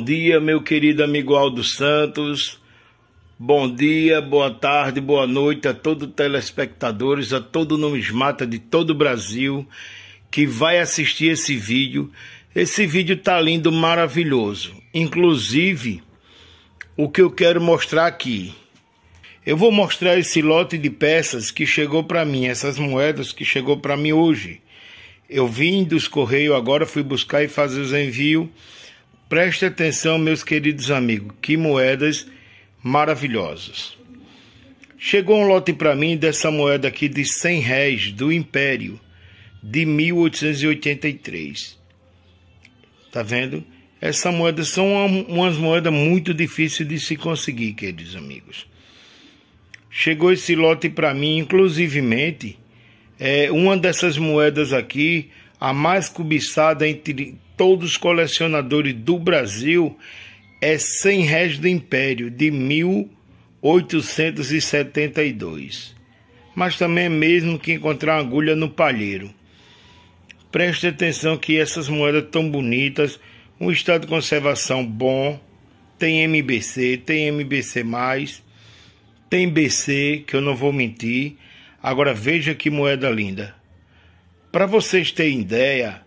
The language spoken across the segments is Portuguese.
Bom dia, meu querido amigo Aldo Santos. Bom dia, boa tarde, boa noite a todos os telespectadores, a todo numismata de todo o Brasil que vai assistir esse vídeo. Esse vídeo tá lindo, maravilhoso. Inclusive, o que eu quero mostrar aqui. Eu vou mostrar esse lote de peças que chegou para mim, essas moedas que chegou para mim hoje. Eu vim dos correios agora, fui buscar e fazer os envios Preste atenção, meus queridos amigos, que moedas maravilhosas. Chegou um lote para mim dessa moeda aqui de 100 réis do Império de 1883. Tá vendo? Essa moeda são umas moedas muito difíceis de se conseguir, queridos amigos. Chegou esse lote para mim, inclusivemente, é, uma dessas moedas aqui, a mais cobiçada entre todos os colecionadores do Brasil, é 100 réis do Império, de 1872. Mas também é mesmo que encontrar agulha no palheiro. Preste atenção que essas moedas tão bonitas, um estado de conservação bom, tem MBC, tem MBC+, tem BC, que eu não vou mentir. Agora veja que moeda linda. Para vocês terem ideia,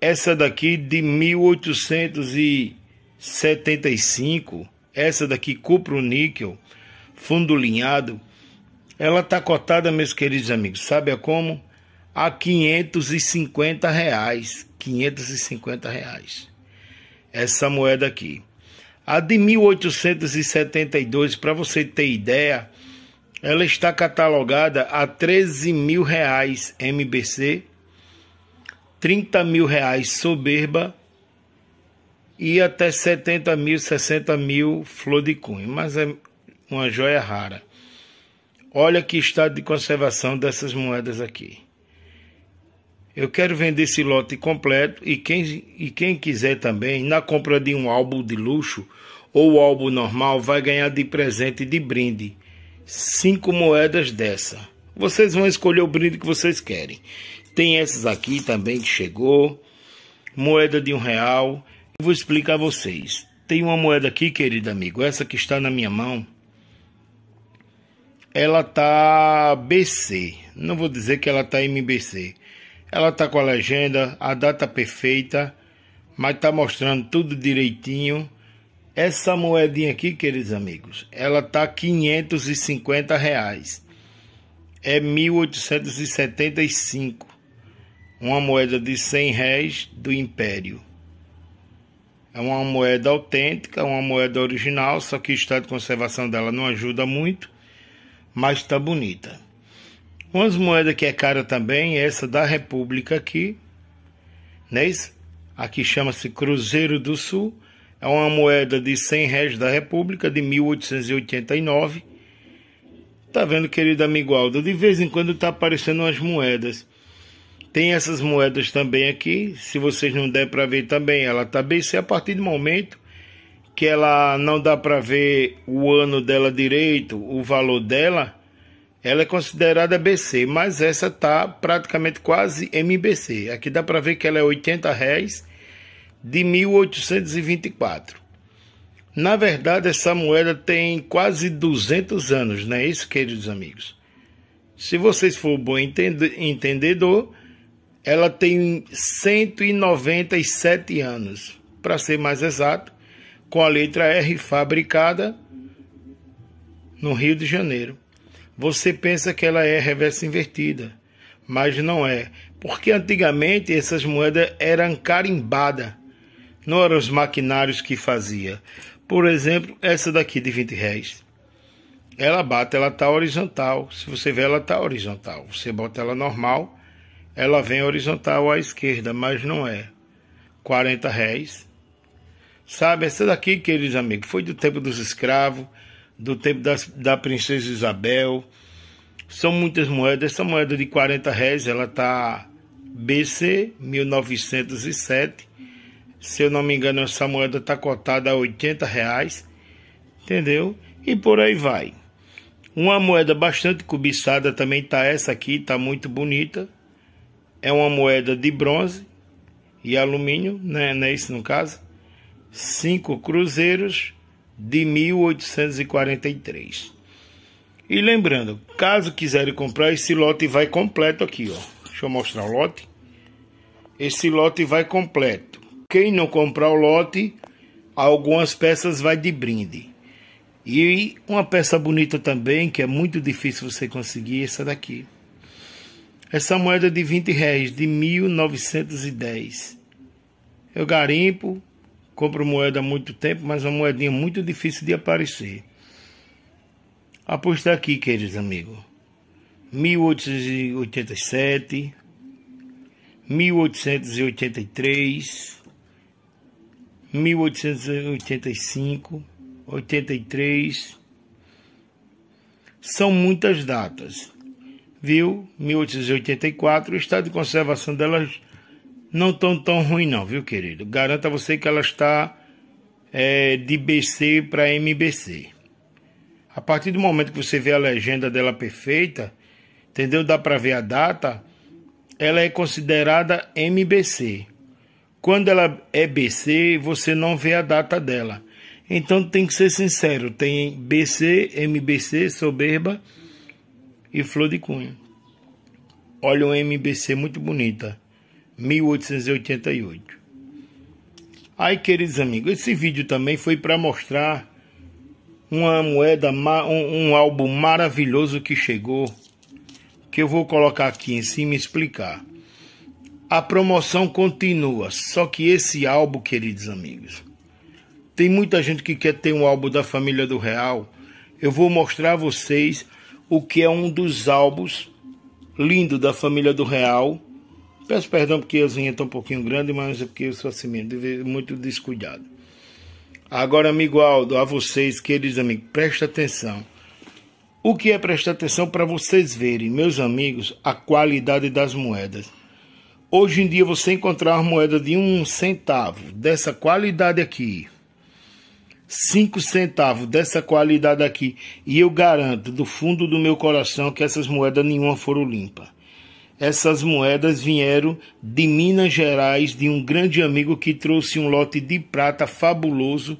essa daqui de 1875, essa daqui cupro-níquel, fundo linhado, ela está cotada, meus queridos amigos, sabe a como? A 550 reais, 550 reais. Essa moeda aqui. A de 1872, para você ter ideia, ela está catalogada a 13 mil reais MBC 30 mil reais soberba e até 70 mil, 60 mil flor de cunho, mas é uma joia rara. Olha que estado de conservação dessas moedas aqui. Eu quero vender esse lote completo e quem, e quem quiser também, na compra de um álbum de luxo ou álbum normal, vai ganhar de presente de brinde cinco moedas dessa. Vocês vão escolher o brinde que vocês querem. Tem essas aqui também que chegou. Moeda de um real. vou explicar a vocês. Tem uma moeda aqui, querido amigo. Essa que está na minha mão. Ela tá BC. Não vou dizer que ela tá MBC. Ela tá com a legenda, a data perfeita. Mas tá mostrando tudo direitinho. Essa moedinha aqui, queridos amigos, ela tá 550 reais. É 1875 uma moeda de 100 réis do Império. É uma moeda autêntica, uma moeda original, só que o estado de conservação dela não ajuda muito, mas está bonita. Umas moedas que é cara também, é essa da República aqui, né? Aqui chama-se Cruzeiro do Sul, é uma moeda de 100 réis da República de 1889. Tá vendo, querido amigo Aldo? De vez em quando tá aparecendo umas moedas. Tem essas moedas também aqui, se vocês não der para ver também, ela tá bem se a partir do momento que ela não dá para ver o ano dela direito, o valor dela, ela é considerada BC, mas essa tá praticamente quase MBC. Aqui dá para ver que ela é 80 réis de 1824. Na verdade, essa moeda tem quase 200 anos, não é isso, queridos amigos? Se vocês for bom entendedor, ela tem 197 anos, para ser mais exato, com a letra R fabricada no Rio de Janeiro. Você pensa que ela é reversa invertida, mas não é, porque antigamente essas moedas eram carimbadas, não eram os maquinários que fazia. Por exemplo, essa daqui de 20 reais. Ela bate, ela tá horizontal. Se você vê, ela tá horizontal. Você bota ela normal, ela vem horizontal à esquerda, mas não é. 40 réis. Sabe, essa daqui, queridos amigos, foi do tempo dos escravos, do tempo das, da princesa Isabel. São muitas moedas. Essa moeda de 40 réis, ela tá BC 1907. Se eu não me engano, essa moeda tá cotada a 80 reais. Entendeu? E por aí vai. Uma moeda bastante cobiçada também tá essa aqui, tá muito bonita, é uma moeda de bronze e alumínio, né, é isso no caso, cinco cruzeiros de 1843. E lembrando, caso quiserem comprar, esse lote vai completo aqui, ó. Deixa eu mostrar o lote. Esse lote vai completo. Quem não comprar o lote, algumas peças vai de brinde. E uma peça bonita também, que é muito difícil você conseguir, essa daqui. Essa moeda de 20 réis de 1910. Eu garimpo, compro moeda há muito tempo, mas uma moedinha muito difícil de aparecer. Aposta aqui, queridos amigos. 1887, 1883, 1885, 83. São muitas datas viu, 1884, o estado de conservação delas não tão tão ruim não, viu, querido? Garanto a você que ela está é, de BC para MBC. A partir do momento que você vê a legenda dela perfeita, entendeu? Dá para ver a data, ela é considerada MBC. Quando ela é BC, você não vê a data dela. Então tem que ser sincero, tem BC, MBC, soberba e Flor de Cunha. Olha uma MBC muito bonita, 1888. Aí, queridos amigos, esse vídeo também foi para mostrar uma moeda, um, um álbum maravilhoso que chegou, que eu vou colocar aqui em cima e explicar. A promoção continua, só que esse álbum, queridos amigos, tem muita gente que quer ter um álbum da família do Real. Eu vou mostrar a vocês o que é um dos álbuns lindo da família do Real. Peço perdão porque a vinheta está é um pouquinho grande, mas é porque eu sou assim mesmo, muito descuidado. Agora, amigo Aldo, a vocês, queridos amigos, presta atenção. O que é prestar atenção para vocês verem, meus amigos, a qualidade das moedas. Hoje em dia você encontrar uma moeda de um centavo dessa qualidade aqui, cinco centavos dessa qualidade aqui. E eu garanto do fundo do meu coração que essas moedas nenhuma foram limpas. Essas moedas vieram de Minas Gerais, de um grande amigo que trouxe um lote de prata fabuloso.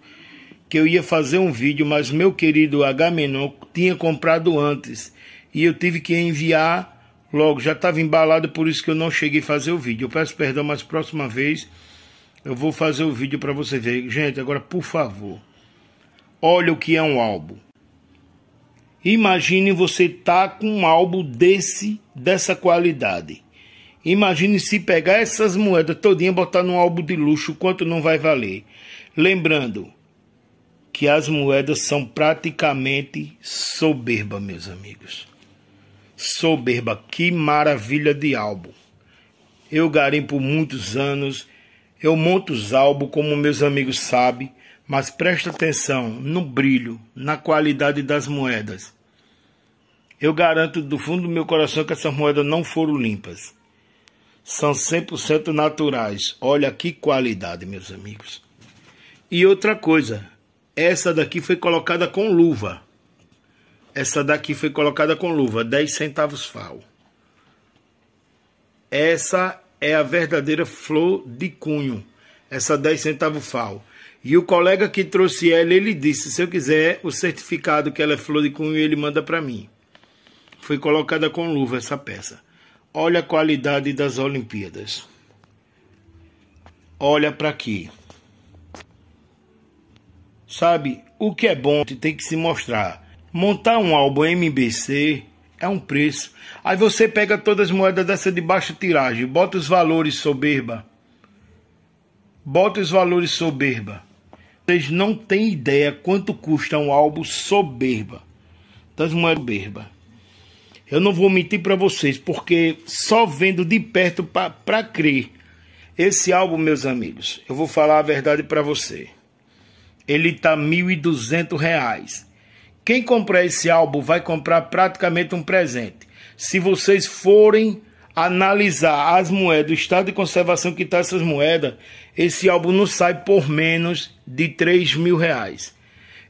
Que eu ia fazer um vídeo, mas meu querido Agamenon tinha comprado antes e eu tive que enviar logo, já estava embalado, por isso que eu não cheguei a fazer o vídeo. Eu peço perdão, mas próxima vez eu vou fazer o vídeo para você ver. Gente, agora por favor. Olha o que é um álbum. Imagine você estar tá com um álbum desse, dessa qualidade. Imagine se pegar essas moedas todinha e botar num álbum de luxo, quanto não vai valer. Lembrando que as moedas são praticamente soberba, meus amigos. Soberba, que maravilha de álbum. Eu garimpo muitos anos, eu monto os álbuns, como meus amigos sabem mas presta atenção no brilho, na qualidade das moedas. Eu garanto do fundo do meu coração que essas moedas não foram limpas. São 100% naturais. Olha que qualidade, meus amigos. E outra coisa, essa daqui foi colocada com luva. Essa daqui foi colocada com luva, 10 centavos fal. Essa é a verdadeira flor de cunho, essa 10 centavos fal. E o colega que trouxe ela, ele disse: se eu quiser o certificado que ela é flor de cunho, ele manda para mim. Foi colocada com luva essa peça. Olha a qualidade das Olimpíadas. Olha para aqui. Sabe, o que é bom tem que se mostrar. Montar um álbum MBC é um preço. Aí você pega todas as moedas dessa de baixa tiragem, bota os valores soberba. Bota os valores soberba. Vocês não têm ideia quanto custa um álbum soberba. Das então, uma soberba. Eu não vou mentir para vocês, porque só vendo de perto para crer. Esse álbum, meus amigos, eu vou falar a verdade para você. Ele tá R$ 1.200. Quem comprar esse álbum vai comprar praticamente um presente. Se vocês forem analisar as moedas, o estado de conservação que está essas moedas, esse álbum não sai por menos de 3 mil reais.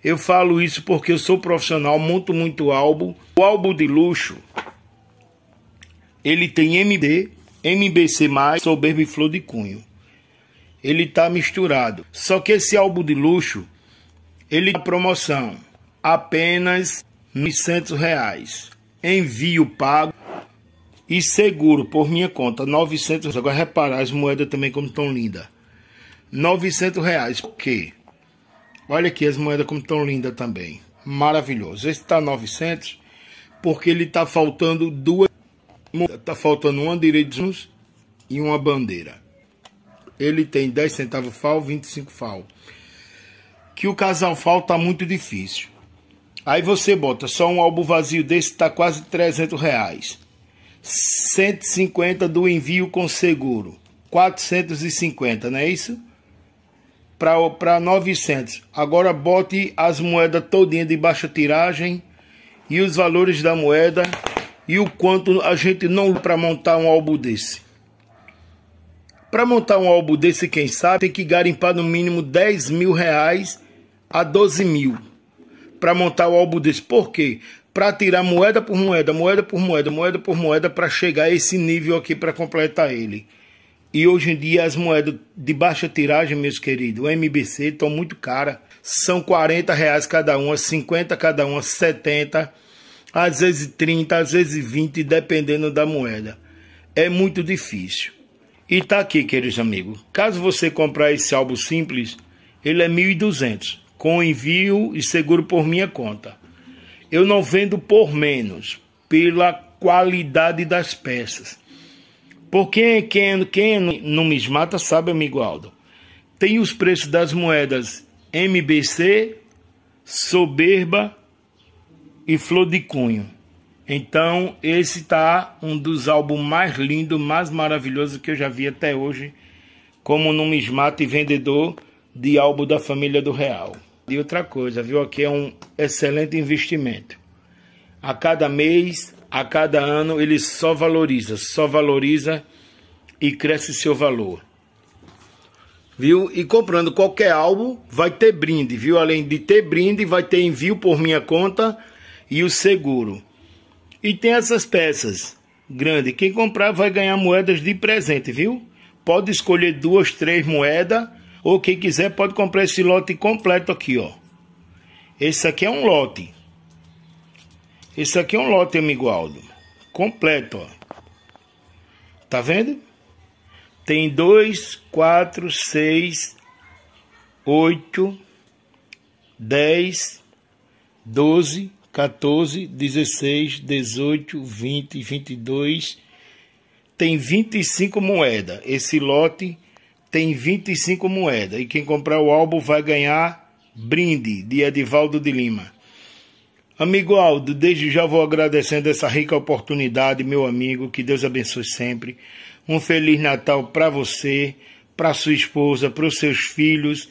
Eu falo isso porque eu sou profissional, monto muito álbum. O álbum de luxo, ele tem MD, MBC+, mais e Flor de Cunho. Ele tá misturado. Só que esse álbum de luxo, ele tá promoção apenas R$ 900. Reais. Envio pago e seguro por minha conta 900 agora reparar as moedas também como tão linda 900 reais porque olha aqui as moedas como tão linda também maravilhoso esse tá 900 porque ele tá faltando duas tá faltando uma direitos e uma bandeira ele tem 10 centavos fal 25 fal que o casal fal tá muito difícil aí você bota só um álbum vazio desse tá quase 300 reais 150 do envio com seguro. 450, não é isso? Para 900. Agora bote as moedas todinha de baixa tiragem e os valores da moeda e o quanto a gente não para montar um álbum desse. Para montar um álbum desse, quem sabe, tem que garimpar no mínimo 10 mil reais a 12 mil para montar o álbum desse. Por quê? para tirar moeda por moeda, moeda por moeda, moeda por moeda, para chegar a esse nível aqui para completar ele. E hoje em dia as moedas de baixa tiragem, meus queridos, o MBC, estão muito cara. São 40 reais cada uma, 50 cada uma, 70, às vezes 30, às vezes 20, dependendo da moeda. É muito difícil. E tá aqui, queridos amigos. Caso você comprar esse álbum simples, ele é 1.200, com envio e seguro por minha conta. Eu não vendo por menos, pela qualidade das peças. Porque quem, quem numismata sabe, amigo Aldo, tem os preços das moedas MBC, Soberba e Flor de Cunho. Então, esse tá um dos álbuns mais lindos, mais maravilhosos que eu já vi até hoje, como numismata e vendedor de álbum da família do Real. E outra coisa, viu? Aqui é um excelente investimento. A cada mês, a cada ano, ele só valoriza, só valoriza e cresce seu valor. Viu? E comprando qualquer álbum, vai ter brinde, viu? Além de ter brinde, vai ter envio por minha conta e o seguro. E tem essas peças grande. Quem comprar vai ganhar moedas de presente, viu? Pode escolher duas, três moedas ou quem quiser pode comprar esse lote completo aqui, ó. Esse aqui é um lote. Esse aqui é um lote, amigo Aldo. Completo, ó. Tá vendo? Tem dois, quatro, seis, oito, dez, doze, 14, 16, 18, 20, 22. Tem 25 moedas. Esse lote tem 25 moedas. E quem comprar o álbum vai ganhar brinde de Edivaldo de Lima. Amigo Aldo, desde já vou agradecendo essa rica oportunidade, meu amigo. Que Deus abençoe sempre. Um feliz Natal para você, para sua esposa, para os seus filhos.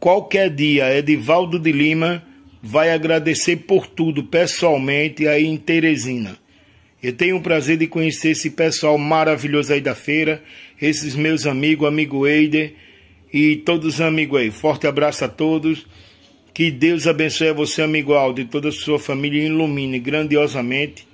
Qualquer dia, Edivaldo de Lima vai agradecer por tudo pessoalmente aí em Teresina. Eu tenho o prazer de conhecer esse pessoal maravilhoso aí da feira esses meus amigos, amigo Eider e todos os amigos aí. Forte abraço a todos. Que Deus abençoe você, amigo Aldo, e toda a sua família e ilumine grandiosamente.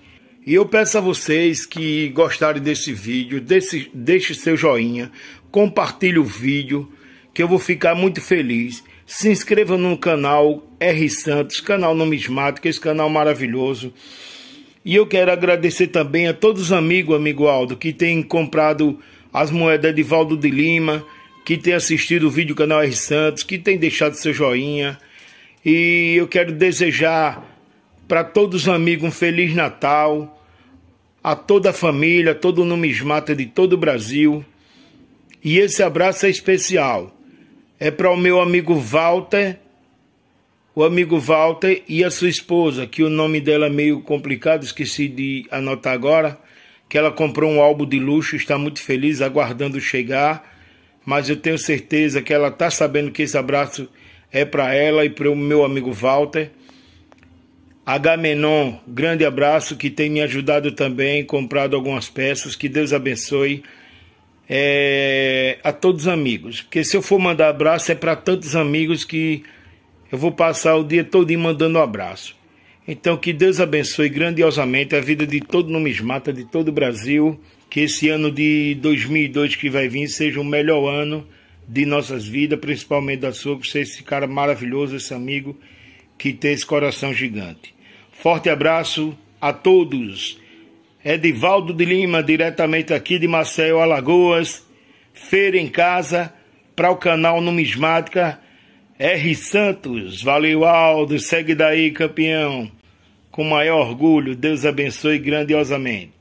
E eu peço a vocês que gostarem desse vídeo, desse, deixe seu joinha, compartilhe o vídeo, que eu vou ficar muito feliz. Se inscreva no canal R Santos, canal numismático, é esse canal maravilhoso. E eu quero agradecer também a todos os amigos, amigo Aldo, que têm comprado as moedas de Valdo de Lima, que tem assistido o vídeo do canal R Santos, que tem deixado seu joinha. E eu quero desejar para todos os amigos um feliz Natal, a toda a família, todo o numismata de todo o Brasil. E esse abraço é especial. É para o meu amigo Walter, o amigo Walter e a sua esposa, que o nome dela é meio complicado, esqueci de anotar agora que ela comprou um álbum de luxo, está muito feliz, aguardando chegar, mas eu tenho certeza que ela está sabendo que esse abraço é para ela e para o meu amigo Walter. Agamenon, grande abraço, que tem me ajudado também, comprado algumas peças, que Deus abençoe é, a todos os amigos. Porque se eu for mandar abraço é para tantos amigos que eu vou passar o dia todo mandando um abraço. Então, que Deus abençoe grandiosamente a vida de todo numismata, de todo o Brasil. Que esse ano de 2002 que vai vir seja o melhor ano de nossas vidas, principalmente da sua, por ser é esse cara maravilhoso, esse amigo que tem esse coração gigante. Forte abraço a todos. Edivaldo de Lima, diretamente aqui de Maceió, Alagoas. Feira em casa, para o canal Numismática. R. Santos. Valeu, Aldo. Segue daí, campeão com maior orgulho, Deus abençoe grandiosamente.